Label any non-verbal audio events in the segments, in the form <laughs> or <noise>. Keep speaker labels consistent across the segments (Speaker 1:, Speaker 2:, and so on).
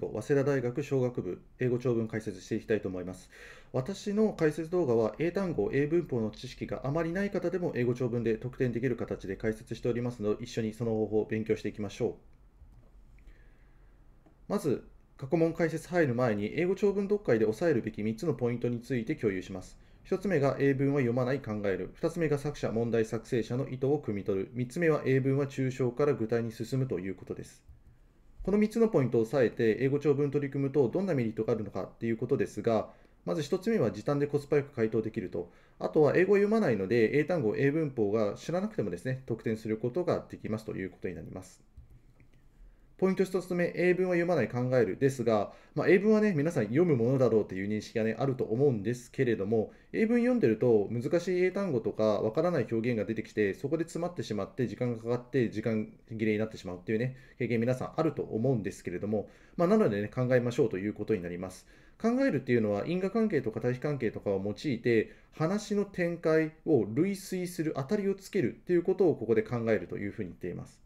Speaker 1: 早稲田大学商学部英語長文解説していきたいと思います私の解説動画は英単語英文法の知識があまりない方でも英語長文で得点できる形で解説しておりますので一緒にその方法を勉強していきましょうまず過去問解説入る前に英語長文読解で押さえるべき3つのポイントについて共有します1つ目が英文は読まない考える2つ目が作者問題作成者の意図を汲み取る3つ目は英文は抽象から具体に進むということですこの3つのポイントを押さえて英語長文取り組むとどんなメリットがあるのかっていうことですがまず1つ目は時短でコスパよく回答できるとあとは英語を読まないので英単語英文法が知らなくてもですね得点することができますということになりますポイント1つ目、英文は読まない、考えるですが、まあ、英文はね、皆さん読むものだろうという認識が、ね、あると思うんですけれども、英文読んでると難しい英単語とかわからない表現が出てきて、そこで詰まってしまって、時間がかかって、時間切れになってしまうっていうね、経験皆さんあると思うんですけれども、まあ、なのでね、考えましょうということになります。考えるっていうのは因果関係とか対比関係とかを用いて話の展開を類推する当たりをつけるっていうことをここで考えるというふうに言っています。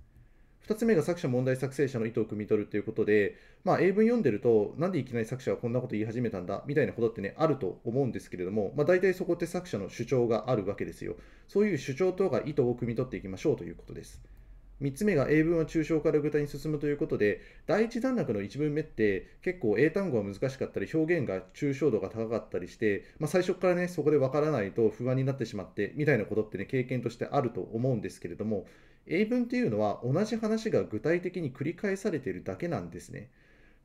Speaker 1: 2つ目が作者問題作成者の意図を汲み取るということで、まあ、英文読んでると、なんでいきなり作者はこんなこと言い始めたんだみたいなことってね、あると思うんですけれども、まあ、大体そこって作者の主張があるわけですよ。そういう主張とか意図を汲み取っていきましょうということです。3つ目が英文は抽象から具体に進むということで、第一段落の1文目って結構英単語は難しかったり、表現が抽象度が高かったりして、まあ、最初からね、そこでわからないと不安になってしまって、みたいなことってね、経験としてあると思うんですけれども、英文っていうのは同じ話が具体的に繰り返されているだけなんですね。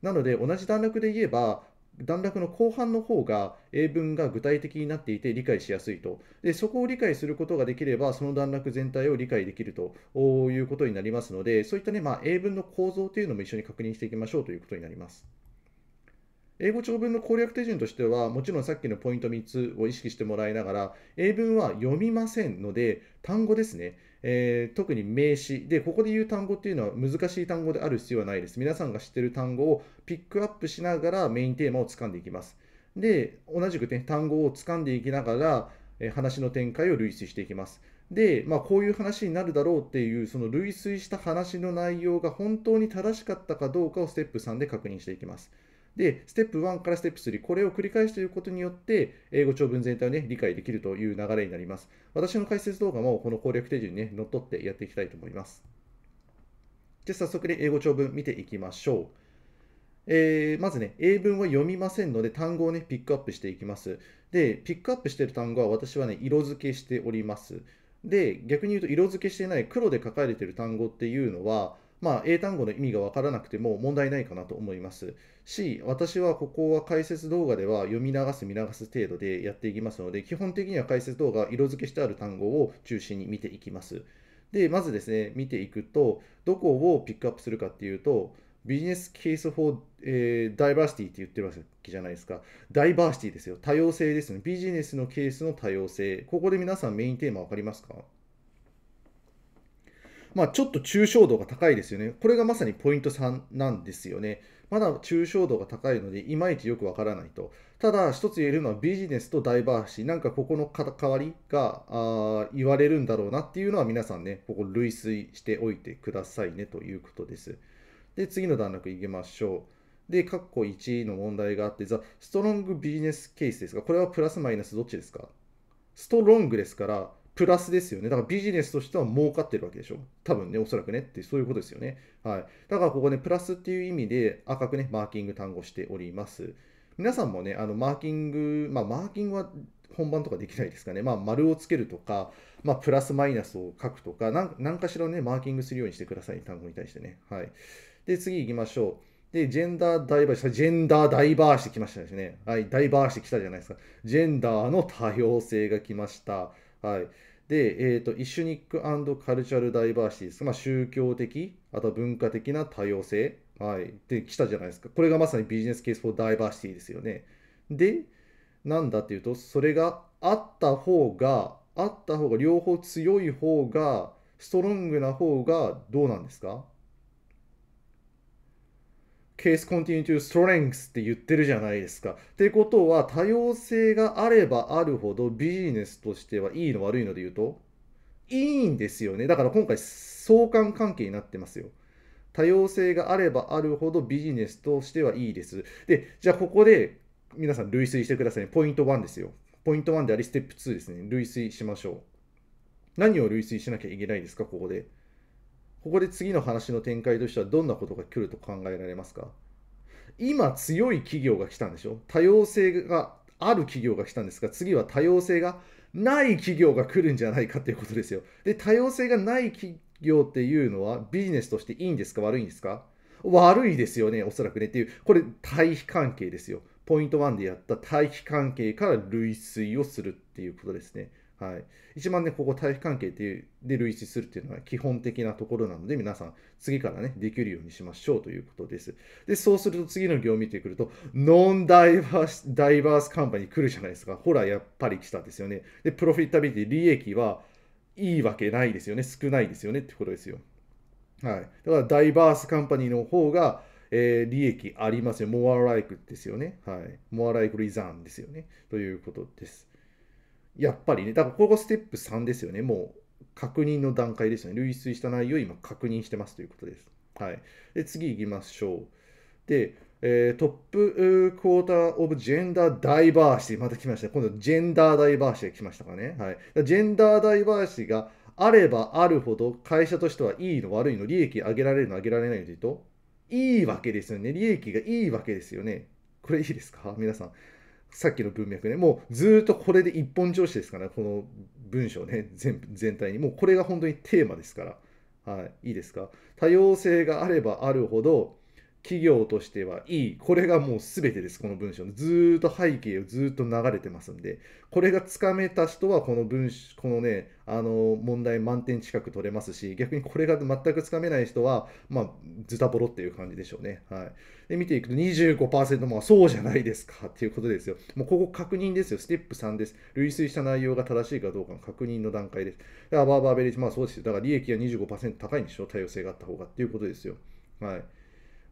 Speaker 1: なので同じ段落で言えば段落の後半の方が英文が具体的になっていて理解しやすいとでそこを理解することができればその段落全体を理解できるということになりますのでそういったね、まあ、英文の構造というのも一緒に確認していきましょうということになります。英語長文の攻略手順としては、もちろんさっきのポイント3つを意識してもらいながら、英文は読みませんので、単語ですね。えー、特に名詞で、ここで言う単語っていうのは難しい単語である必要はないです。皆さんが知ってる単語をピックアップしながらメインテーマを掴んでいきます。で、同じく、ね、単語を掴んでいきながら、え話の展開を類推していきます。で、まあ、こういう話になるだろうっていう、その類推した話の内容が本当に正しかったかどうかをステップ3で確認していきます。で、ステップ1からステップ3、これを繰り返すということによって、英語長文全体を、ね、理解できるという流れになります。私の解説動画もこの攻略手順に、ね、のっとってやっていきたいと思います。じゃ早速、ね、英語長文見ていきましょう。えー、まずね、英文は読みませんので、単語をね、ピックアップしていきます。で、ピックアップしている単語は私はね、色付けしております。で、逆に言うと、色付けしていない黒で書かれている単語っていうのは、まあ、英単語の意味がわからなくても問題ないかなと思います。し、私はここは解説動画では読み流す、見流す程度でやっていきますので、基本的には解説動画、色付けしてある単語を中心に見ていきます。で、まずですね、見ていくと、どこをピックアップするかっていうと、ビジネスケース for、えー、ダイバーシティって言ってるわけじゃないですか。ダイバーシティですよ。多様性ですね。ビジネスのケースの多様性。ここで皆さんメインテーマ分かりますかまあ、ちょっと抽象度が高いですよね。これがまさにポイント3なんですよね。まだ抽象度が高いので、いまいちよくわからないと。ただ、一つ言えるのはビジネスとダイバーシー、なんかここの関わりがあ言われるんだろうなっていうのは皆さんね、ここ類推しておいてくださいねということです。で、次の段落いきましょう。で、ッコ1の問題があって、ザ・ストロングビジネスケースですが、これはプラスマイナスどっちですかストロングですから、プラスですよね。だからビジネスとしては儲かってるわけでしょ。多分ね、おそらくねって、そういうことですよね。はい。だからここね、プラスっていう意味で赤くね、マーキング単語しております。皆さんもね、あの、マーキング、まあ、マーキングは本番とかできないですかね。まあ、丸をつけるとか、まあ、プラスマイナスを書くとか、なんかしらね、マーキングするようにしてください、単語に対してね。はい。で、次行きましょう。で、ジェンダーダイバーシティ、ジェンダーダイバーシティ来ましたですね。はい、ダイバーシティ来たじゃないですか。ジェンダーの多様性が来ました。はい。で、えっ、ー、と、イシュニックカルチャルダイバーシティです。まあ、宗教的、あと文化的な多様性。はい。で、来たじゃないですか。これがまさにビジネスケースフォーダイバーシティですよね。で、なんだっていうと、それがあった方が、あった方が、両方強い方が、ストロングな方がどうなんですかケースコンティニュー u e to s t r って言ってるじゃないですか。ってことは、多様性があればあるほどビジネスとしてはいいの悪いので言うと、いいんですよね。だから今回、相関関係になってますよ。多様性があればあるほどビジネスとしてはいいです。で、じゃあここで皆さん類推してください、ね。ポイント1ですよ。ポイント1であり、ステップ2ですね。類推しましょう。何を類推しなきゃいけないですか、ここで。ここで次の話の展開としてはどんなことが来ると考えられますか今強い企業が来たんでしょ多様性がある企業が来たんですが次は多様性がない企業が来るんじゃないかっていうことですよ。で、多様性がない企業っていうのはビジネスとしていいんですか悪いんですか悪いですよね、おそらくねっていう、これ対比関係ですよ。ポイント1でやった対比関係から類推をするっていうことですね。はい、一番ね、ここ対比関係でで類似するっていうのは基本的なところなので、皆さん次からね、できるようにしましょうということです。で、そうすると次の行を見てくると、ノンダイバース、ダイバースカンパニー来るじゃないですか。ほら、やっぱり来たですよね。で、プロフィッタビリティ、利益はいいわけないですよね。少ないですよねってことですよ。はい。だから、ダイバースカンパニーの方が、えー、利益ありますよ。モアライクですよね。はい。モアライクリザーンですよね。ということです。やっぱりね、だからここステップ3ですよね。もう確認の段階ですよね。類推した内容を今確認してますということです。はい。で、次行きましょう。で、えー、トップクォーターオブジェンダーダイバーシティ、また来ました。今度、ジェンダーダイバーシティが来ましたかね。はい。ジェンダーダイバーシティがあればあるほど、会社としてはいいの悪いの、利益上げられるの上げられないのというと、いいわけですよね。利益がいいわけですよね。これいいですか皆さん。さっきの文脈ね、もうずっとこれで一本調子ですから、この文章ね、全全体に。もうこれが本当にテーマですから。はい、いいですか。多様性があればあるほど、企業としてはいい。これがもう全てです、この文章の。ずっと背景をずっと流れてますんで、これがつかめた人はこの文章、このね、あの、問題満点近く取れますし、逆にこれが全くつかめない人は、まあ、ズタボロっていう感じでしょうね。はい。で、見ていくと25%もそうじゃないですかっていうことですよ。もうここ確認ですよ。ステップ3です。類推した内容が正しいかどうかの確認の段階です。だから、バーバーベリッジ、まあそうですよ。だから利益が25%高いんでしょ、多様性があった方がっていうことですよ。はい。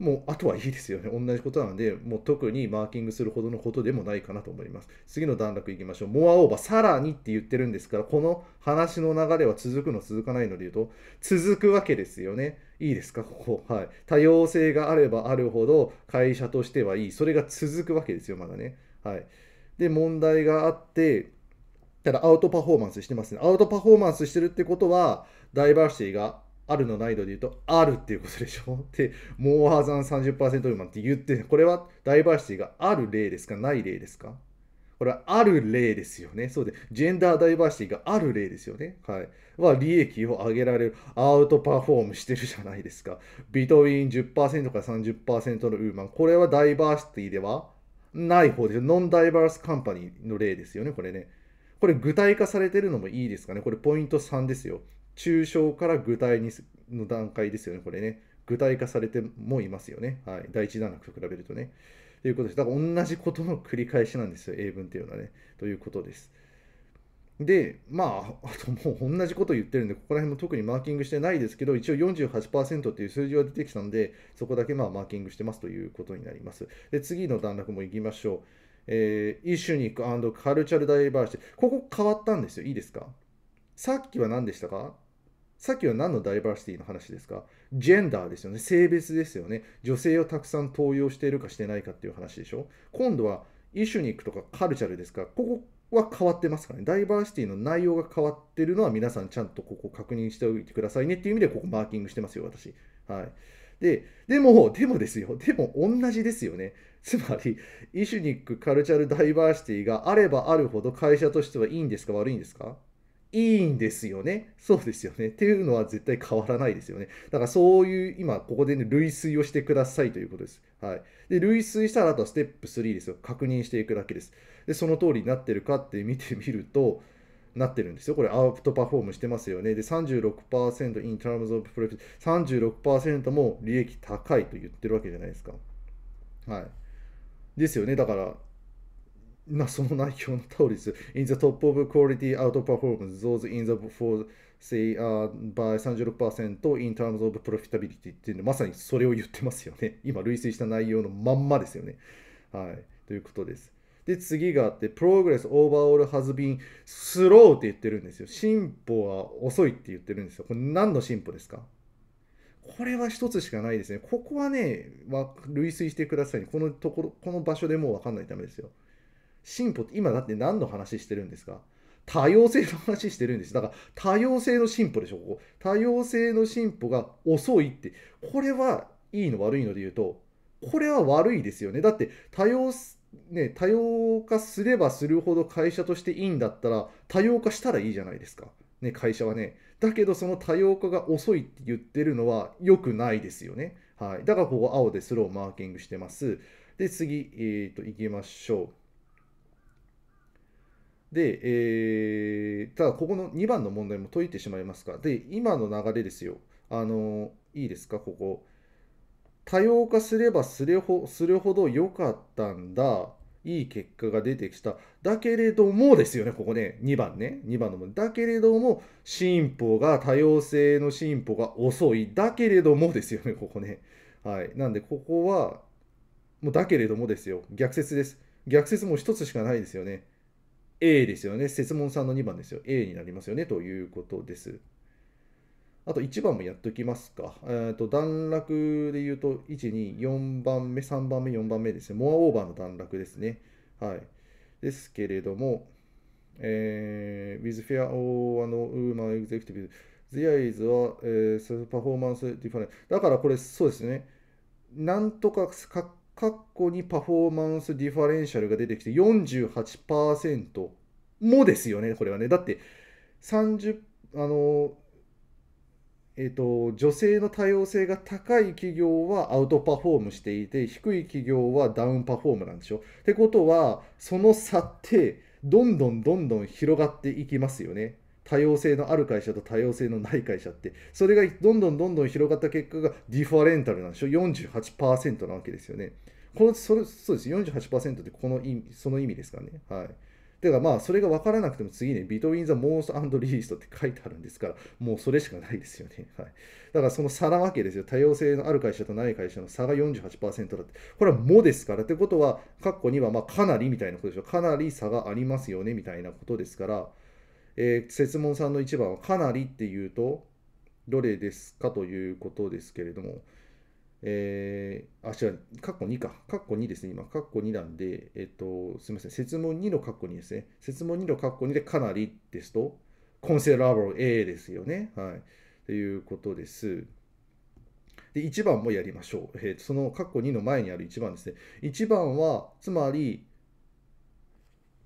Speaker 1: もうあとはいいですよね。同じことなので、もう特にマーキングするほどのことでもないかなと思います。次の段落いきましょう。モアオーバー、さらにって言ってるんですから、この話の流れは続くの続かないので言うと、続くわけですよね。いいですか、ここ。はい。多様性があればあるほど会社としてはいい。それが続くわけですよ、まだね。はい。で、問題があって、ただアウトパフォーマンスしてますね。アウトパフォーマンスしてるってことは、ダイバーシティがあるの難易度で言うと、あるっていうことでしょって、<laughs> モーハーザン30%未満って言って、これはダイバーシティがある例ですかない例ですかこれはある例ですよね。そうで、ジェンダーダイバーシティがある例ですよね。はい。は、利益を上げられる、アウトパフォームしてるじゃないですか。ビトウィン10%から30%のウーマン。これはダイバーシティではない方ですよ。ノンダイバースカンパニーの例ですよね、これね。これ具体化されてるのもいいですかね。これポイント3ですよ。抽象から具体にの段階ですよね、これね。具体化されてもいますよね。はい、第1段落と比べるとね。ということです。だから同じことの繰り返しなんですよ、英文っていうのはね。ということです。で、まあ、あ <laughs> ともう同じこと言ってるんで、ここら辺も特にマーキングしてないですけど、一応48%っていう数字は出てきたんで、そこだけまあマーキングしてますということになります。で、次の段落も行きましょう。えー、イシュニックカルチャルダイバーシティ。ここ変わったんですよ。いいですかさっきは何でしたかさっきは何のダイバーシティの話ですかジェンダーですよね。性別ですよね。女性をたくさん登用しているかしてないかっていう話でしょ。今度はイシュニックとかカルチャルですかここは変わってますからね。ダイバーシティの内容が変わってるのは皆さんちゃんとここ確認しておいてくださいねっていう意味でここマーキングしてますよ、私。はい。で、でも、でもですよ。でも同じですよね。つまり、イシュニック、カルチャル、ダイバーシティがあればあるほど会社としてはいいんですか悪いんですかいいんですよね。そうですよね。っていうのは絶対変わらないですよね。だからそういう、今、ここでね、類推をしてくださいということです。はい。で、類推したら、あとはステップ3ですよ。確認していくだけです。で、その通りになってるかって見てみると、なってるんですよ。これ、アウトパフォームしてますよね。で、36% in terms of profit、36%も利益高いと言ってるわけじゃないですか。はい。ですよね。だから、なその内容の通りです。In the top of quality outperforms those in the for say、uh, by 36% in terms of profitability っていうのまさにそれを言ってますよね。今類推した内容のまんまですよね。はい。ということです。で、次があって、progress overall has been slow って言ってるんですよ。進歩は遅いって言ってるんですよ。これ何の進歩ですかこれは一つしかないですね。ここはね、類推してください。このところ、この場所でもうわかんないためですよ。進歩って今だって何の話してるんですか多様性の話してるんです。だから多様性の進歩でしょ、ここ。多様性の進歩が遅いって。これはいいの悪いので言うと、これは悪いですよね。だって多様、ね、多様化すればするほど会社としていいんだったら、多様化したらいいじゃないですか。ね、会社はね。だけどその多様化が遅いって言ってるのは良くないですよね。はい。だからここ青でスローマーキングしてます。で、次、えっ、ー、と、行きましょう。で、えー、ただここの2番の問題も解いてしまいますか。で、今の流れですよ。あの、いいですか、ここ。多様化すればするほするほど良かったんだ。いい結果が出てきた。だけれどもですよね、ここね。2番ね。2番の問題。だけれども、進歩が、多様性の進歩が遅い。だけれどもですよね、ここね。はい。なんで、ここは、もうだけれどもですよ。逆説です。逆説も1つしかないですよね。A ですよね。節門さんの2番ですよ。A になりますよね。ということです。あと1番もやっときますか。えー、と段落で言うと、1、2、4番目、3番目、4番目ですね。モアオーバーの段落ですね。はい。ですけれども、えー、with fair or no woman executive, there e s a、えー、performance different. だからこれ、そうですね。なんとかかっ括弧にパフォーマンスディファレンシャルが出てきて48%もですよね、これはね。だって30、あの、えっ、ー、と、女性の多様性が高い企業はアウトパフォームしていて、低い企業はダウンパフォームなんでしょってことは、その差って、どんどんどんどん広がっていきますよね。多様性のある会社と多様性のない会社ってそれがどんどんどんどん広がった結果がディファレンタルなんでしょ48%なわけですよねこのそれそうです48%ってこの意味その意味ですかねはいだからまあそれが分からなくても次ね、ビトウィン・ザ・モース・アンド・リーストって書いてあるんですから、もうそれしかないですよね。はい。だからその差なわけですよ。多様性のある会社とない会社の差が48%だって。これはもですから。ってことは、括弧にはまかなりみたいなことでしょ。かなり差がありますよねみたいなことですから、えー、説問さんの1番はかなりっていうと、どれですかということですけれども、えー、あ、違う、カッコ2か。カッコ2ですね、今。カッコ2なんで、えっ、ー、と、すみません。説問2のカッコ2ですね。説問2のカッコ2でかなりですと、コンセラブル A ですよね。はい。ということです。で、1番もやりましょう。えー、そのカッコ2の前にある1番ですね。1番は、つまり、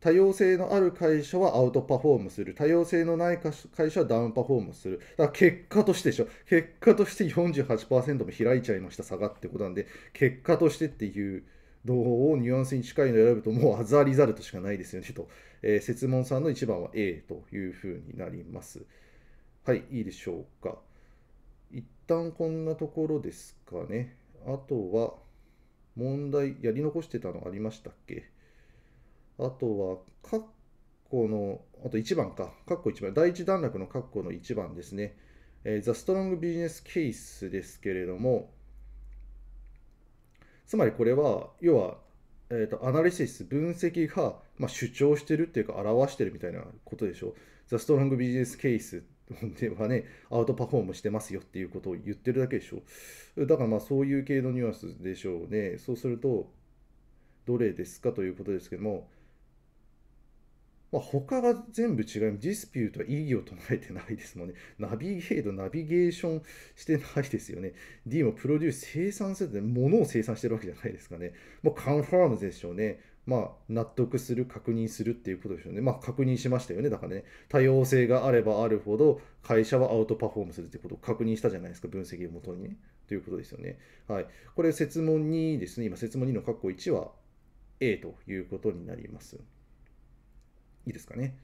Speaker 1: 多様性のある会社はアウトパフォームする多様性のない会社はダウンパフォームするだから結果としてでしょ結果として48%も開いちゃいました下がってことなんで結果としてっていう動画をニュアンスに近いのを選ぶともうあざリザルトしかないですよねと、えー、説問さんの1番は A というふうになりますはいいいでしょうか一旦こんなところですかねあとは問題やり残してたのありましたっけあとは、カッコの、あと1番か、カッコ1番、第1段落のカッコの1番ですね、えー、The Strong Business Case ですけれども、つまりこれは、要は、えーと、アナリシス、分析が、まあ、主張してるっていうか、表してるみたいなことでしょ。The Strong Business Case ではね、アウトパフォームしてますよっていうことを言ってるだけでしょ。だからまあそういう系のニュアンスでしょうね。そうすると、どれですかということですけども、まあ、他が全部違います。ディスピュートは異議を唱えてないですもんね。ナビゲート、ナビゲーションしてないですよね。D もプロデュース、生産するって物を生産してるわけじゃないですかね。まうカンファームでしょうね。まあ、納得する、確認するっていうことでしょうね。まあ、確認しましたよね。だからね、多様性があればあるほど、会社はアウトパフォームするってことを確認したじゃないですか、分析をもとにね。ということですよね。はい。これ、説問2ですね。今、説問2の括弧1は A ということになります。いいですかね。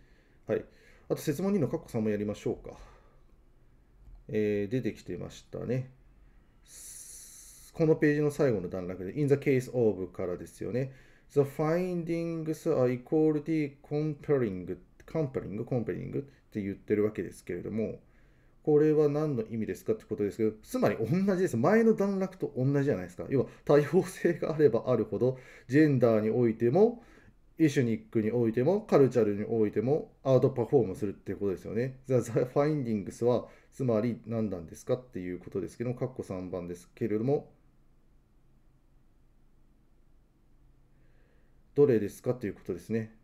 Speaker 1: はい。あと、説問2のカッコ3もやりましょうか。えー、出てきてましたね。このページの最後の段落で、in the case of からですよね。The findings are equality comparing, comparing, comparing って言ってるわけですけれども、これは何の意味ですかってことですけど、つまり同じです。前の段落と同じじゃないですか。要は多様性があればあるほど、ジェンダーにおいても、イシュニックにおいてもカルチャルにおいてもアートパフォームするっていうことですよね。ザ・ザ・ファインディングスはつまり何なんですかっていうことですけども、カッコ3番ですけれども、どれですかっていうことですね。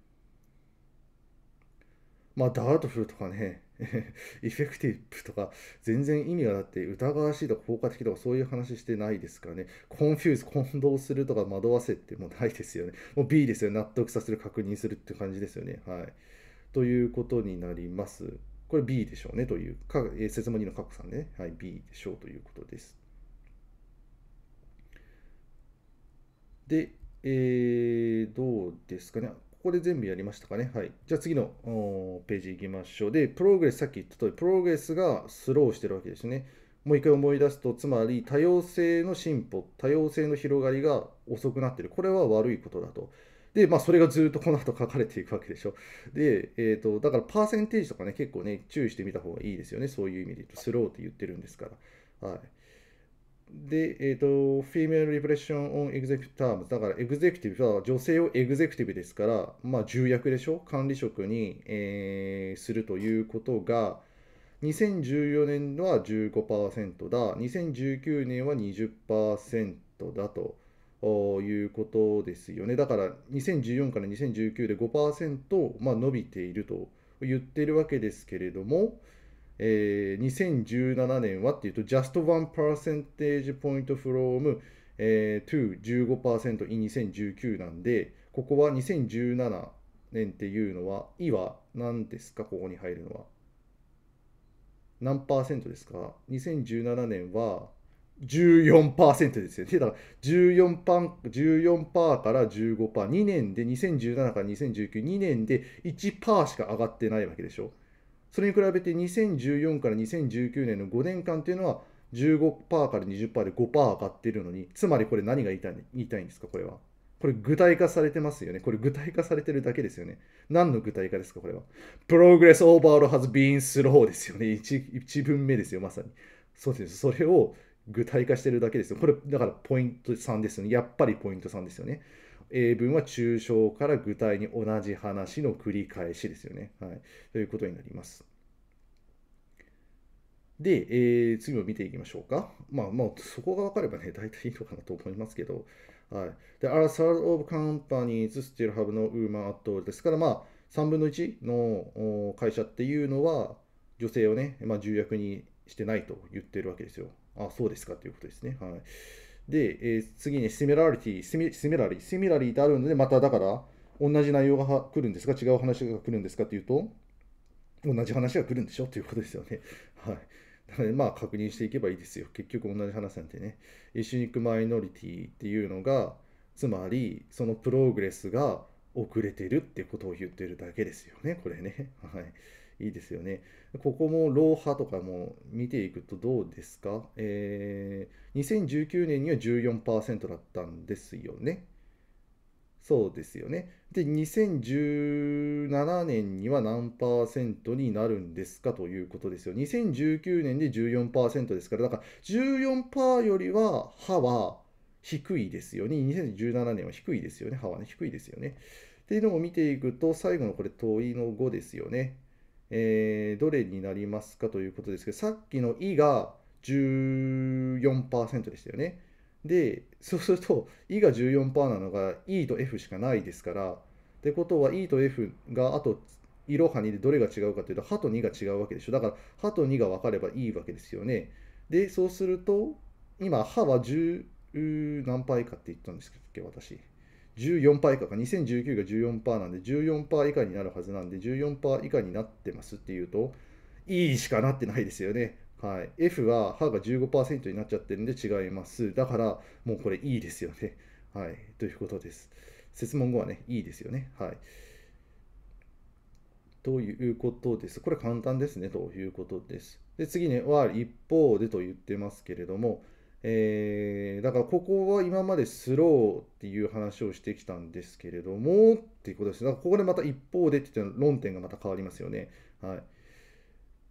Speaker 1: まあ、ダートフルとかね、エ <laughs> フェクティブとか、全然意味はだって疑わしいとか効果的とかそういう話してないですからね。コンフューズ、混同するとか惑わせってもうないですよね。もう B ですよ。納得させる、確認するって感じですよね。はい。ということになります。これ B でしょうねという、かえー、説明2の過去さんね。はい、B でしょうということです。で、えー、どうですかね。こで全部やりましたかね。はい。じゃあ次のページ行きましょう。で、プログレス、さっき言った通り、プログレスがスローしてるわけですね。もう一回思い出すと、つまり多様性の進歩、多様性の広がりが遅くなってる。これは悪いことだと。で、まあ、それがずっとこの後書かれていくわけでしょ。で、えっ、ー、と、だからパーセンテージとかね、結構ね、注意してみた方がいいですよね。そういう意味で言うと、スローって言ってるんですから。はい。で、えっ、ー、と、フィ m a l e repression on e x e だから、エグゼクティブは女性をエグゼクティブですから、まあ、重役でしょ管理職に、えー、するということが、2014年は15%だ、2019年は20%だということですよね。だから、2014から2019で5%、まあ、伸びていると言ってるわけですけれども、えー、2017年はっていうと just one percentage point from、えー、to 15% in 2019なんでここは2017年っていうのは「い」は何ですかここに入るのは何パーセントですか2017年は14%ですよね。だから14 14から15 2年で2017から2019、2年で1しか上がってないわけでしょ。それに比べて2014から2019年の5年間というのは15%から20%で5%上がってるのに、つまりこれ何が言いたい言いたいんですか、これは。これ具体化されてますよね。これ具体化されてるだけですよね。何の具体化ですか、これは。Progress overall has been slow ですよね。1, 1文目ですよ、まさに。そうです。それを具体化してるだけですよ。これ、だからポイント3ですよね。やっぱりポイント3ですよね。英文は抽象から具体に同じ話の繰り返しですよね。はい、ということになります。で、えー、次も見ていきましょうか。まあ、そこが分かればね、大体いいのかなと思いますけど。はい。で、アラサー e オブ・カンパニーズ・ス e n ル・ハブのウーマン・アットですから、まあ、3分の1の会社っていうのは、女性をね、まあ、重役にしてないと言ってるわけですよ。あ、そうですかということですね。はい。で、えー、次にシミラリティ、シミシミラリ、シミラリーってあるので、まただから、同じ内容が来るんですか、違う話が来るんですかっていうと、同じ話が来るんでしょということですよね。<laughs> はい。なので、まあ、確認していけばいいですよ。結局同じ話なんてね。エシニックマイノリティっていうのが、つまり、そのプログレスが遅れてるってことを言ってるだけですよね、これね。<laughs> はい。いいですよね。ここもローハとかも見ていくとどうですか、えー、2019年には14%だったんですよね。そうですよね。で、2017年には何パーセントになるんですかということですよ。2019年で14%ですから、だから14%よりは歯は低いですよね。2017年は低いですよね。歯はね、低いですよね。っていうのを見ていくと、最後のこれ問いの5ですよね。えー、どれになりますかということですけど、さっきの「い」が14%でしたよね。で、そうすると、イが14%なのが E と F しかないですから、ってことは E と F があと、いろはにでどれが違うかというと、ハと2が違うわけでしょ。だから、ハと2が分かればいいわけですよね。で、そうすると、今、ハは10何倍かって言ったんですっけ、私。14%以下か、2019が14%なんで、14%以下になるはずなんで、14%以下になってますっていうと、いいしかなってないですよね。はい、F は歯が15%になっちゃってるんで違います。だから、もうこれいいですよね。はい、ということです。説問後はね、いいですよね。はい。ということです。これ簡単ですね、ということです。で、次ね、は一方でと言ってますけれども、えー、だからここは今までスローっていう話をしてきたんですけれどもっていうことです。だからここでまた一方でっていう論点がまた変わりますよね。はい、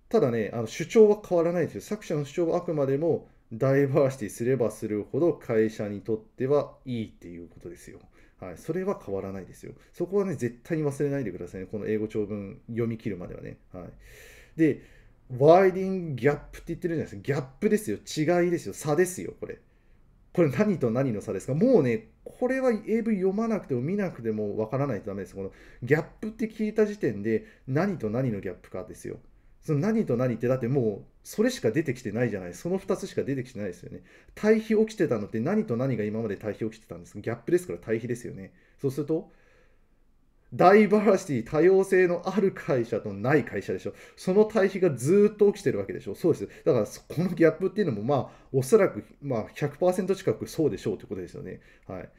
Speaker 1: ただね、あの主張は変わらないですよ。作者の主張はあくまでもダイバーシティすればするほど会社にとってはいいっていうことですよ。はい、それは変わらないですよ。そこはね、絶対に忘れないでくださいね。この英語長文読み切るまではね。はい、で、ワイディングギャップって言ってるじゃないですか。ギャップですよ。違いですよ。差ですよ、これ。これ何と何の差ですかもうね、これは英文読まなくても見なくてもわからないとダメです。このギャップって聞いた時点で何と何のギャップかですよ。その何と何ってだってもうそれしか出てきてないじゃない。その2つしか出てきてないですよね。対比起きてたのって何と何が今まで対比起きてたんですかギャップですから対比ですよね。そうすると、ダイバーシティ、多様性のある会社とない会社でしょ。その対比がずっと起きてるわけでしょ。そうです。だから、このギャップっていうのも、まあ、おそらく、まあ、100%近くそうでしょうということですよね。はい。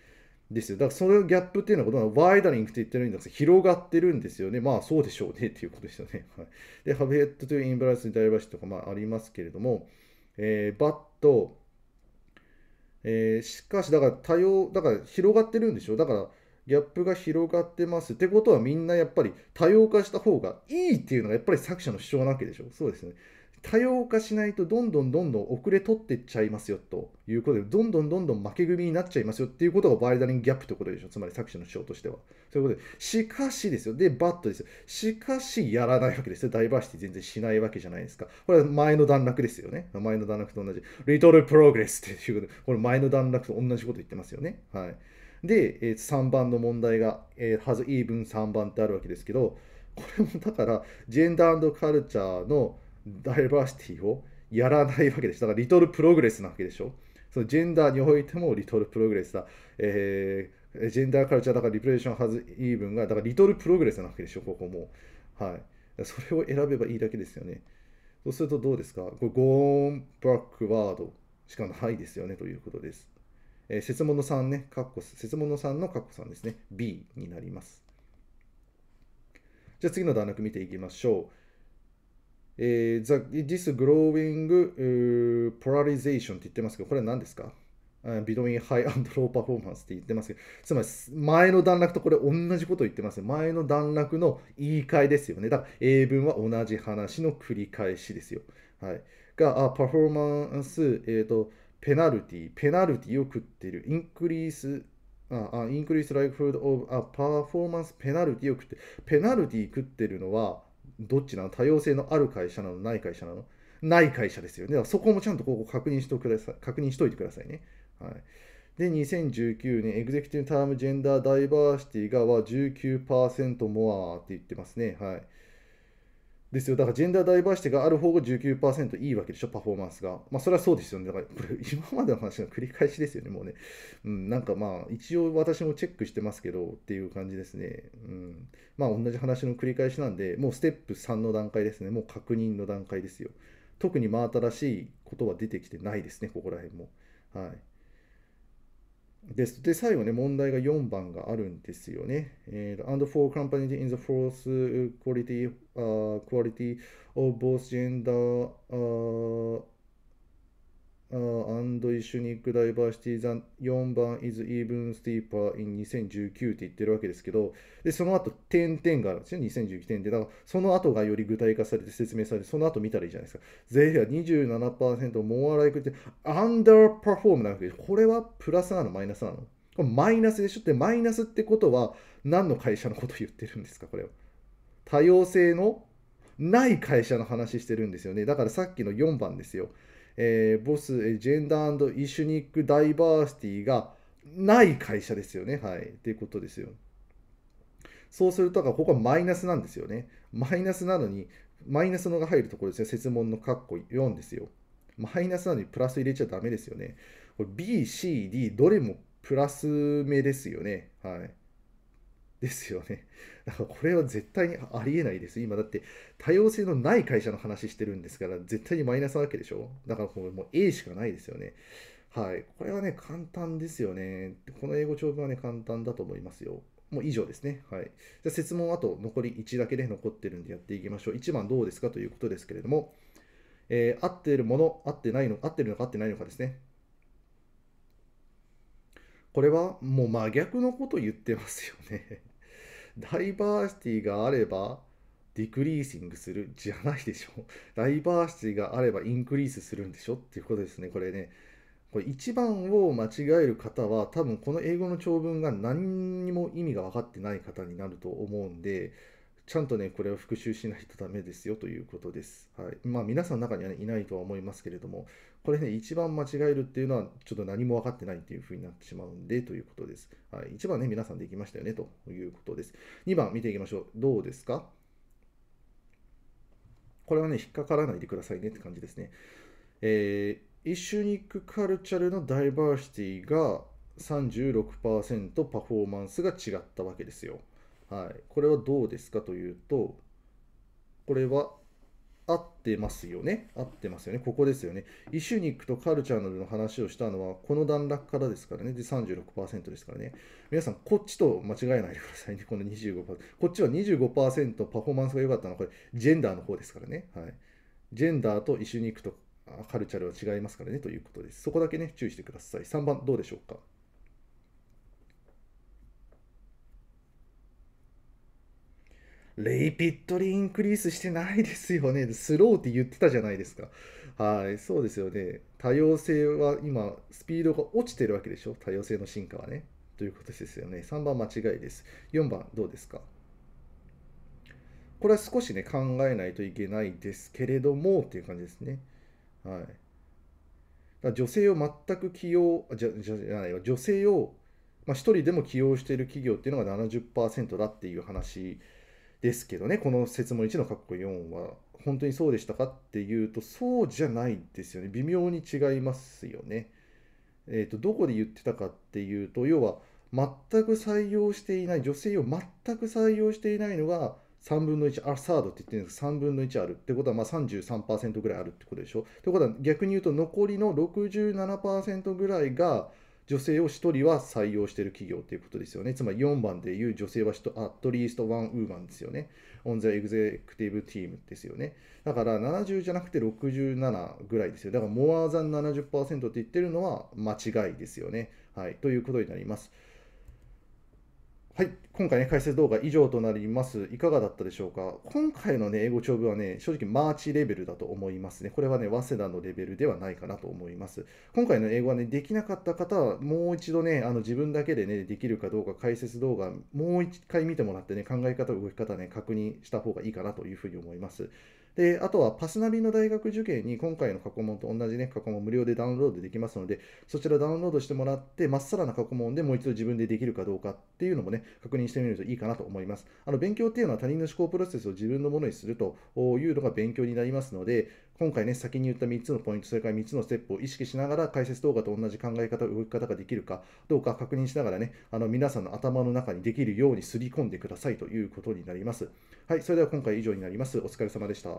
Speaker 1: ですよ。だから、そのギャップっていうのは、ワイダリングって言ってるんですけど、広がってるんですよね。まあ、そうでしょうねっていうことですよね。はい。で、ハブヘッドというインバランスにダイバーシティとか、まあ、ありますけれども、えー、バット、えー、しかし、だから、多様、だから、広がってるんでしょ。だから、ギャップが広がってます。ってことはみんなやっぱり多様化した方がいいっていうのがやっぱり作者の主張なわけでしょ。そうですね。多様化しないとどんどんどんどん遅れ取ってっちゃいますよということで、どんどんどんどん負け組になっちゃいますよっていうことがバイダリングギャップってことでしょ。つまり作者の主張としては。そういうことで、しかしですよ。で、バットですよ。しかしやらないわけですよ。ダイバーシティ全然しないわけじゃないですか。これは前の段落ですよね。前の段落と同じ。リトルプログレスっていうことで、これ前の段落と同じこと言ってますよね。はい。で、えー、3番の問題が、えー、has even 3番ってあるわけですけど、これもだから、ジェンダーカルチャーのダイバーシティをやらないわけです。だから、リトルプログレスなわけでしょ。そのジェンダーにおいてもリトルプログレスだ。えー、ジェンダーカルチャーだからリプレーション has even が、だからリトルプログレスなわけでしょ、ここも。はい。それを選べばいいだけですよね。そうするとどうですかこれ、ゴーンバックワードしかないですよねということです。え物さんね、かっこ、節物さんのかっこさんですね。B になります。じゃあ次の段落見ていきましょう。えー、the, this growing、uh, polarization って言ってますけど、これは何ですか ?between high and low performance って言ってますけど、つまり前の段落とこれ同じこと言ってます。前の段落の言い換えですよね。だから英文は同じ話の繰り返しですよ。はい。が、パフォーマンス、えっ、ー、と、ペナルティ、ペナルティを食っている。インクリース、あ、インクリースライフードオブ、あ、パフォーマンスペナルティを食って、ペナルティ食ってるのは、どっちなの多様性のある会社なのない会社なのない会社ですよね。だからそこもちゃんとここ確認してください。確認しといてくださいね。はい。で、2019年、エグゼクティブタームジェンダーダイバーシティがは19%モアって言ってますね。はい。ですよ。だからジェンダーダイバーシティがある方が19%いいわけでしょ、パフォーマンスが。まあ、それはそうですよね。だから、これ、<laughs> 今までの話の繰り返しですよね、もうね。うん、なんかまあ、一応私もチェックしてますけどっていう感じですね。うん。まあ、同じ話の繰り返しなんで、もうステップ3の段階ですね。もう確認の段階ですよ。特に真新しいことは出てきてないですね、ここら辺も。はい。です。で、最後ね、問題が4番があるんですよね。えー、and for companies in the fourth quality,、uh, quality of both gender、uh, and シュニックダイバーシティザン4番 is even steeper in 2019って言ってるわけですけど、で、その後点々があるんですよ、2019点で。だから、その後がより具体化されて説明されて、その後見たらいいじゃないですか。税費は27%、more l って、アンダーパフォームなわけです。これはプラスなの、マイナスなのこれマイナスでしょって、マイナスってことは、何の会社のこと言ってるんですか、これは。多様性のない会社の話してるんですよね。だからさっきの4番ですよ。えー、ボス、ジェンダーイシュニックダイバーシティがない会社ですよね。はい。っていうことですよ。そうすると、ここはマイナスなんですよね。マイナスなのに、マイナスのが入るところですね。設問の括弧4ですよ。マイナスなのにプラス入れちゃダメですよね。これ B、C、D、どれもプラス目ですよね。はい。ですよね。だからこれは絶対にありえないです。今だって多様性のない会社の話してるんですから、絶対にマイナスなわけでしょだからこれもう A しかないですよね。はい。これはね、簡単ですよね。この英語長文はね、簡単だと思いますよ。もう以上ですね。はい。じゃあ、設問あと残り1だけで残ってるんでやっていきましょう。1番どうですかということですけれども、えー、合っているもの、合ってないの、合ってるのか合ってないのかですね。これはもう真逆のこと言ってますよねダイバーシティがあれば、ディクリーシングするじゃないでしょ。<laughs> ダイバーシティがあればインクリースするんでしょっていうことですね。これね。これ1番を間違える方は多分この英語の長文が何にも意味が分かってない方になると思うんで、ちゃんとね、これを復習しないとダメですよということです。はい。まあ皆さんの中には、ね、いないとは思いますけれども、これね、一番間違えるっていうのは、ちょっと何も分かってないっていう風になってしまうんで、ということです。はい。1番ね、皆さんできましたよね、ということです。2番見ていきましょう。どうですかこれはね、引っかからないでくださいねって感じですね。えー、イシュニックカルチャルのダイバーシティが36%パフォーマンスが違ったわけですよ。はい。これはどうですかというと、これは合ってますよね。合ってますよね。ここですよね。イシュニックとカルチャーのの話をしたのは、この段落からですからね。で、36%ですからね。皆さん、こっちと間違えないでくださいね。この25%。こっちは25%パフォーマンスが良かったのは、これ、ジェンダーの方ですからね。はい。ジェンダーとイシュニックとカルチャーは違いますからね。ということです。そこだけね、注意してください。3番、どうでしょうか。レイピットリインクリースしてないですよね。スローって言ってたじゃないですか。はい、そうですよね。多様性は今、スピードが落ちてるわけでしょ。多様性の進化はね。ということですよね。3番間違いです。4番どうですかこれは少しね、考えないといけないですけれども、っていう感じですね。はい。だ女性を全く起用、じゃじゃないわ、女性を、まあ、1人でも起用している企業っていうのが70%だっていう話ですけどね、この説問1の括弧4は、本当にそうでしたかっていうと、そうじゃないですよね。微妙に違いますよね。えっ、ー、と、どこで言ってたかっていうと、要は、全く採用していない、女性を全く採用していないのが、3分の1、あ、サードって言ってるんですが、3分の1あるってことは、まあ33%ぐらいあるってことでしょ。ということは、逆に言うと、残りの67%ぐらいが、女性を1人は採用している企業ということですよね。つまり4番でいう女性は1アットリーストワンウーマンですよね。オンザエグゼクティブチームですよね。だから70じゃなくて67ぐらいですよ。だからモアザン70%って言ってるのは間違いですよね。はい。ということになります。今回ね、解説動画以上となります。いかがだったでしょうか今回のね、英語長文はね、正直マーチレベルだと思いますね。これはね、早稲田のレベルではないかなと思います。今回の英語はね、できなかった方は、もう一度ね、あの自分だけでね、できるかどうか解説動画、もう一回見てもらってね、考え方、動き方ね、確認した方がいいかなというふうに思います。で、あとはパスナビの大学受験に今回の過去問と同じね、過去問無料でダウンロードできますので、そちらダウンロードしてもらって、まっさらな過去問でもう一度自分でできるかどうかっていうのもね、確認してみるといいかなと思います。あの、勉強っていうのは他人の思考プロセスを自分のものにするというのが勉強になりますので、今回ね、先に言った3つのポイント、それから3つのステップを意識しながら解説動画と同じ考え方、動き方ができるかどうか確認しながらね、あの皆さんの頭の中にできるようにすり込んでくださいということになります。はい、それでは今回以上になります。お疲れ様でした。